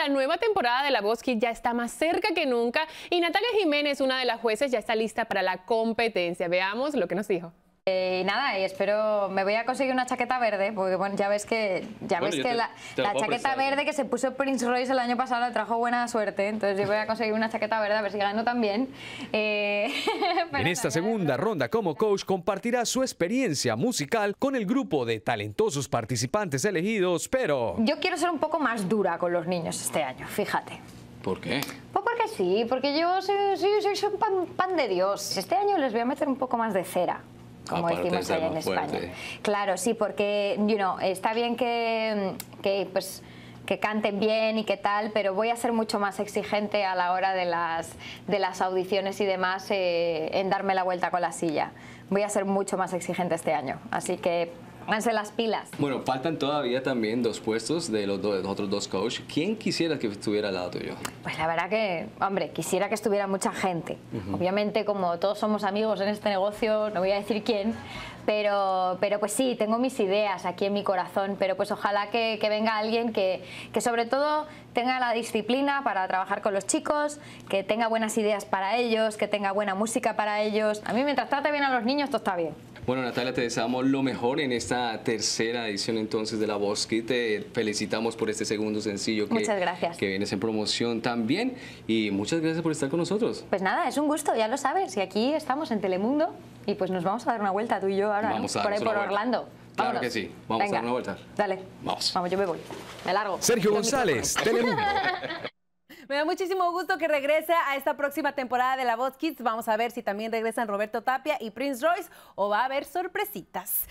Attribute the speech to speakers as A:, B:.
A: La nueva temporada de La Voz ya está más cerca que nunca y Natalia Jiménez, una de las jueces, ya está lista para la competencia. Veamos lo que nos dijo. Y eh, nada, y espero, me voy a conseguir una chaqueta verde, porque bueno, ya ves que, ya ves que la, chaqueta verde que se puso Prince Royce el año pasado le trajo buena suerte, entonces yo voy a conseguir una chaqueta verde, a ver si gano también. Eh, en
B: esta segunda ronda como coach compartirá su experiencia musical con el grupo de talentosos participantes elegidos, pero...
A: Yo quiero ser un poco más dura con los niños este año, fíjate. ¿Por qué? Pues porque sí, porque yo soy, soy, soy, un pan, pan de Dios. Este año les voy a meter un poco más de cera
B: como decimos en España.
A: Claro, sí, porque you está bien que, mm, que pues, que canten bien y que tal, pero voy a ser mucho más exigente a la hora de las, de las audiciones y demás eh, en darme la vuelta con la silla. Voy a ser mucho más exigente este año. Así que Pónganse las pilas.
B: Bueno, faltan todavía también dos puestos de los, otros dos coaches. ¿Quién quisiera que estuviera al lado tuyo?
A: Pues la verdad que, hombre, quisiera que estuviera mucha gente. Obviamente, como todos somos amigos en este negocio, no voy a decir quién, pero, pero pues sí, tengo mis ideas aquí en mi corazón, pero pues ojalá que, que venga alguien que, que, sobre todo tenga la disciplina para trabajar con los chicos, que tenga buenas ideas para ellos, que tenga buena música para ellos. A mí mientras trate bien a los niños, todo está bien.
B: Bueno, Natalia, te deseamos lo mejor en esta tercera edición entonces de La Voz y Te felicitamos por este segundo sencillo que, muchas gracias. que vienes en promoción también. Y muchas gracias por estar con nosotros.
A: Pues nada, es un gusto, ya lo sabes. Y aquí estamos en Telemundo y pues nos vamos a dar una vuelta tú y yo ahora, vamos por por Orlando. Claro que sí. Vamos a dar una vuelta. Dale. Vamos. Vamos, yo me voy. Me largo. Sergio González, Telemundo. Me da muchísimo gusto que regrese a esta próxima temporada de La Voz Kids. Vamos a ver si también regresan Roberto Tapia y Prince Royce o va a haber sorpresitas.